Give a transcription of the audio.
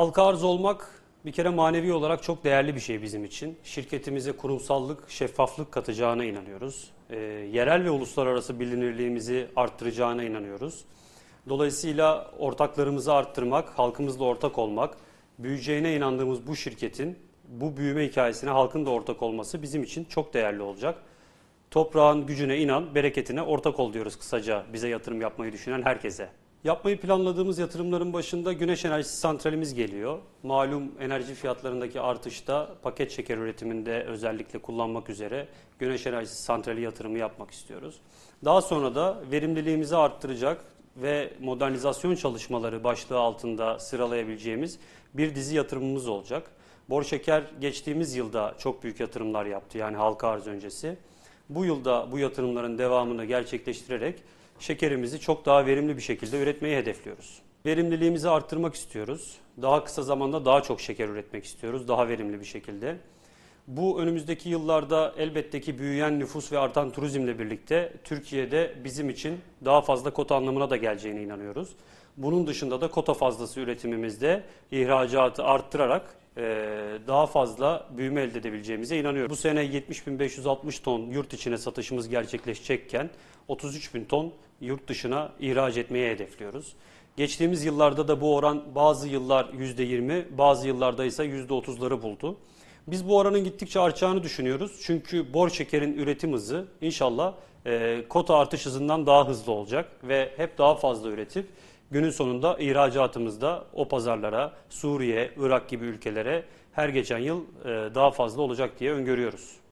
Halka arz olmak bir kere manevi olarak çok değerli bir şey bizim için. Şirketimize kurumsallık, şeffaflık katacağına inanıyoruz. E, yerel ve uluslararası bilinirliğimizi arttıracağına inanıyoruz. Dolayısıyla ortaklarımızı arttırmak, halkımızla ortak olmak, büyüyeceğine inandığımız bu şirketin bu büyüme hikayesine halkın da ortak olması bizim için çok değerli olacak. Toprağın gücüne inan, bereketine ortak ol diyoruz kısaca bize yatırım yapmayı düşünen herkese. Yapmayı planladığımız yatırımların başında güneş enerjisi santralimiz geliyor. Malum enerji fiyatlarındaki artışta paket şeker üretiminde özellikle kullanmak üzere güneş enerjisi santrali yatırımı yapmak istiyoruz. Daha sonra da verimliliğimizi arttıracak ve modernizasyon çalışmaları başlığı altında sıralayabileceğimiz bir dizi yatırımımız olacak. Bor Şeker geçtiğimiz yılda çok büyük yatırımlar yaptı yani halka arz öncesi. Bu yılda bu yatırımların devamını gerçekleştirerek şekerimizi çok daha verimli bir şekilde üretmeyi hedefliyoruz. Verimliliğimizi arttırmak istiyoruz. Daha kısa zamanda daha çok şeker üretmek istiyoruz, daha verimli bir şekilde. Bu önümüzdeki yıllarda elbette ki büyüyen nüfus ve artan turizmle birlikte Türkiye'de bizim için daha fazla kota anlamına da geleceğine inanıyoruz. Bunun dışında da kota fazlası üretimimizde ihracatı arttırarak e, daha fazla büyüme elde edebileceğimize inanıyorum. Bu sene 70.560 ton yurt içine satışımız gerçekleşecekken 33.000 ton yurt dışına ihraç etmeye hedefliyoruz. Geçtiğimiz yıllarda da bu oran bazı yıllar %20, bazı yıllarda ise %30'ları buldu. Biz bu oranın gittikçe artacağını düşünüyoruz. Çünkü bor şekerin üretim hızı inşallah e, kota artış hızından daha hızlı olacak ve hep daha fazla üretip Günün sonunda ihracatımız da o pazarlara, Suriye, Irak gibi ülkelere her geçen yıl e, daha fazla olacak diye öngörüyoruz.